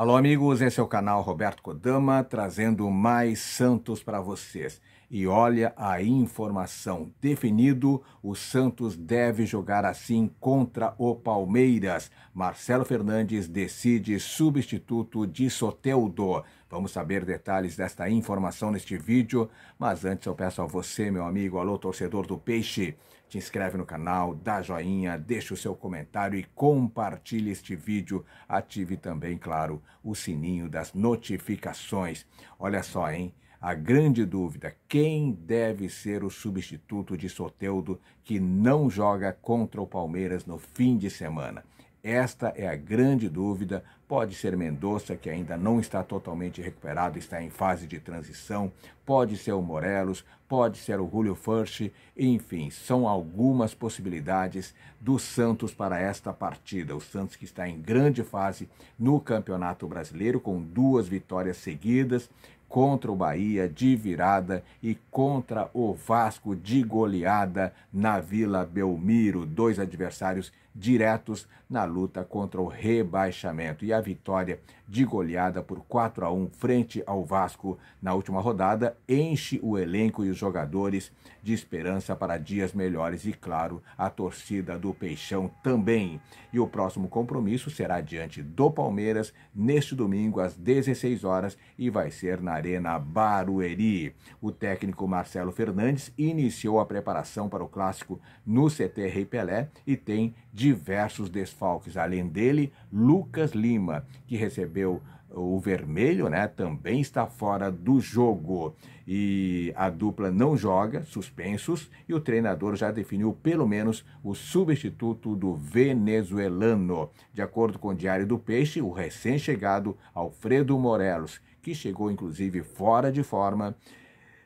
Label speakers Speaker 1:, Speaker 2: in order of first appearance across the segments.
Speaker 1: Alô, amigos, esse é o canal Roberto Kodama, trazendo mais santos para vocês. E olha a informação. Definido, o Santos deve jogar assim contra o Palmeiras. Marcelo Fernandes decide substituto de Soteldo. Vamos saber detalhes desta informação neste vídeo, mas antes eu peço a você, meu amigo, alô torcedor do Peixe, te inscreve no canal, dá joinha, deixa o seu comentário e compartilhe este vídeo. Ative também, claro, o sininho das notificações. Olha só, hein? A grande dúvida: quem deve ser o substituto de Soteudo que não joga contra o Palmeiras no fim de semana? Esta é a grande dúvida. Pode ser Mendonça, que ainda não está totalmente recuperado, está em fase de transição. Pode ser o Morelos, pode ser o Julio Furch. Enfim, são algumas possibilidades do Santos para esta partida. O Santos que está em grande fase no Campeonato Brasileiro, com duas vitórias seguidas, contra o Bahia de virada e contra o Vasco de goleada na Vila Belmiro, dois adversários diretos na luta contra o rebaixamento. E a vitória de goleada por 4 a 1 frente ao Vasco na última rodada enche o elenco e os jogadores de esperança para dias melhores e, claro, a torcida do Peixão também. E o próximo compromisso será diante do Palmeiras neste domingo às 16 horas e vai ser na Arena Barueri. O técnico Marcelo Fernandes iniciou a preparação para o clássico no CT Rei Pelé e tem diversos desfalques. Além dele, Lucas Lima, que recebeu o vermelho, né, também está fora do jogo. E a dupla não joga, suspensos, e o treinador já definiu pelo menos o substituto do venezuelano. De acordo com o Diário do Peixe, o recém-chegado Alfredo Morelos, que chegou inclusive fora de forma,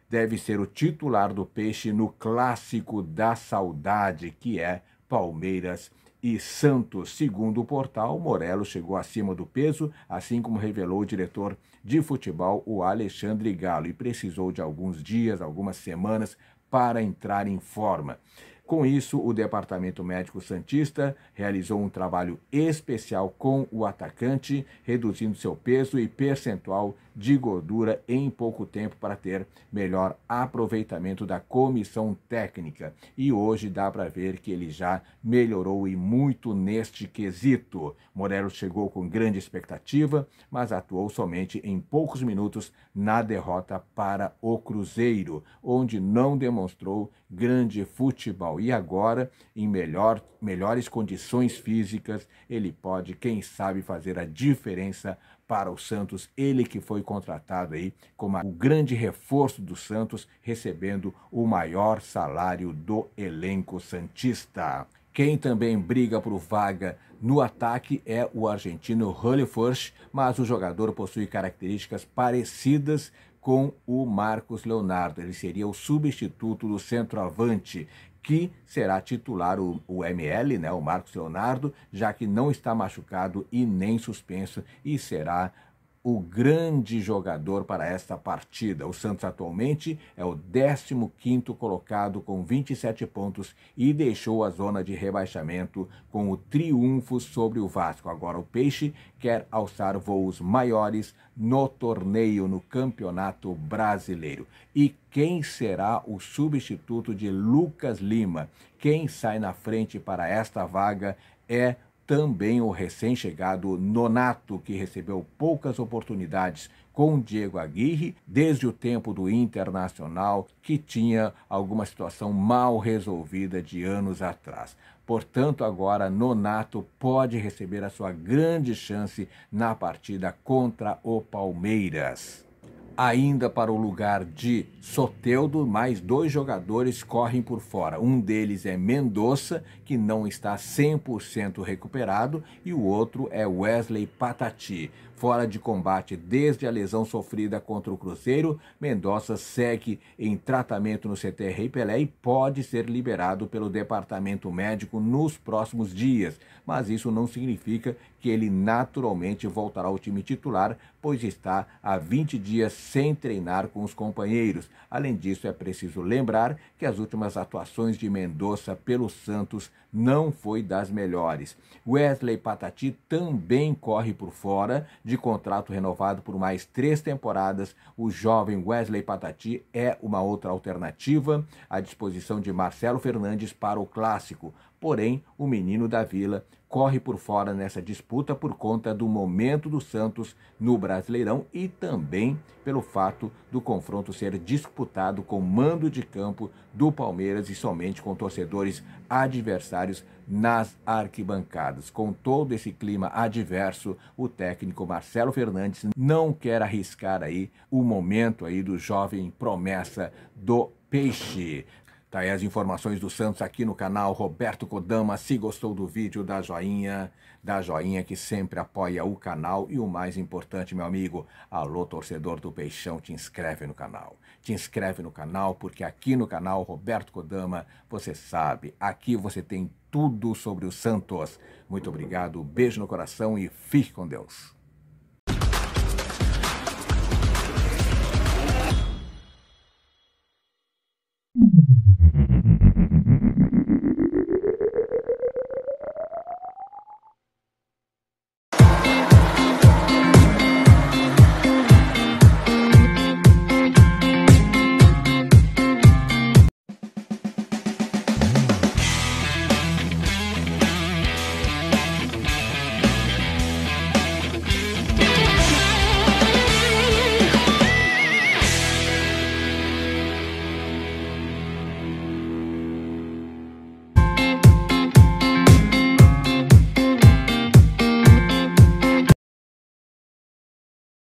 Speaker 1: deve ser o titular do Peixe no clássico da saudade, que é Palmeiras e Santos. Segundo o portal, Morello chegou acima do peso, assim como revelou o diretor de futebol, o Alexandre Galo, e precisou de alguns dias, algumas semanas para entrar em forma. Com isso, o Departamento Médico Santista realizou um trabalho especial com o atacante, reduzindo seu peso e percentual de gordura em pouco tempo para ter melhor aproveitamento da comissão técnica. E hoje dá para ver que ele já melhorou e muito neste quesito. Morelos chegou com grande expectativa, mas atuou somente em poucos minutos na derrota para o Cruzeiro, onde não demonstrou grande futebol e agora em melhor, melhores condições físicas, ele pode, quem sabe, fazer a diferença para o Santos, ele que foi contratado aí como o grande reforço do Santos, recebendo o maior salário do elenco santista. Quem também briga por vaga no ataque é o argentino Hullefors, mas o jogador possui características parecidas com o Marcos Leonardo. Ele seria o substituto do centroavante que será titular o, o ML, né, o Marcos Leonardo, já que não está machucado e nem suspenso e será o grande jogador para esta partida. O Santos atualmente é o 15º colocado com 27 pontos e deixou a zona de rebaixamento com o triunfo sobre o Vasco. Agora o Peixe quer alçar voos maiores no torneio, no Campeonato Brasileiro. E quem será o substituto de Lucas Lima? Quem sai na frente para esta vaga é também o recém-chegado Nonato, que recebeu poucas oportunidades com Diego Aguirre desde o tempo do Internacional, que tinha alguma situação mal resolvida de anos atrás. Portanto, agora Nonato pode receber a sua grande chance na partida contra o Palmeiras ainda para o lugar de Soteudo, mais dois jogadores correm por fora. Um deles é Mendonça, que não está 100% recuperado, e o outro é Wesley Patati. Fora de combate desde a lesão sofrida contra o Cruzeiro, Mendonça segue em tratamento no CT Rei Pelé e pode ser liberado pelo departamento médico nos próximos dias. Mas isso não significa que ele naturalmente voltará ao time titular, pois está há 20 dias sem treinar com os companheiros. Além disso, é preciso lembrar que as últimas atuações de Mendonça pelo Santos não foi das melhores. Wesley Patati também corre por fora de contrato renovado por mais três temporadas. O jovem Wesley Patati é uma outra alternativa à disposição de Marcelo Fernandes para o clássico porém o menino da vila corre por fora nessa disputa por conta do momento do Santos no Brasileirão e também pelo fato do confronto ser disputado com mando de campo do Palmeiras e somente com torcedores adversários nas arquibancadas. Com todo esse clima adverso, o técnico Marcelo Fernandes não quer arriscar aí o momento aí do jovem promessa do Peixe. Tá aí as informações do Santos aqui no canal Roberto Kodama. Se gostou do vídeo, dá joinha, dá joinha que sempre apoia o canal. E o mais importante, meu amigo, alô torcedor do Peixão, te inscreve no canal. Te inscreve no canal, porque aqui no canal Roberto Kodama, você sabe, aqui você tem tudo sobre o Santos. Muito obrigado, beijo no coração e fique com Deus.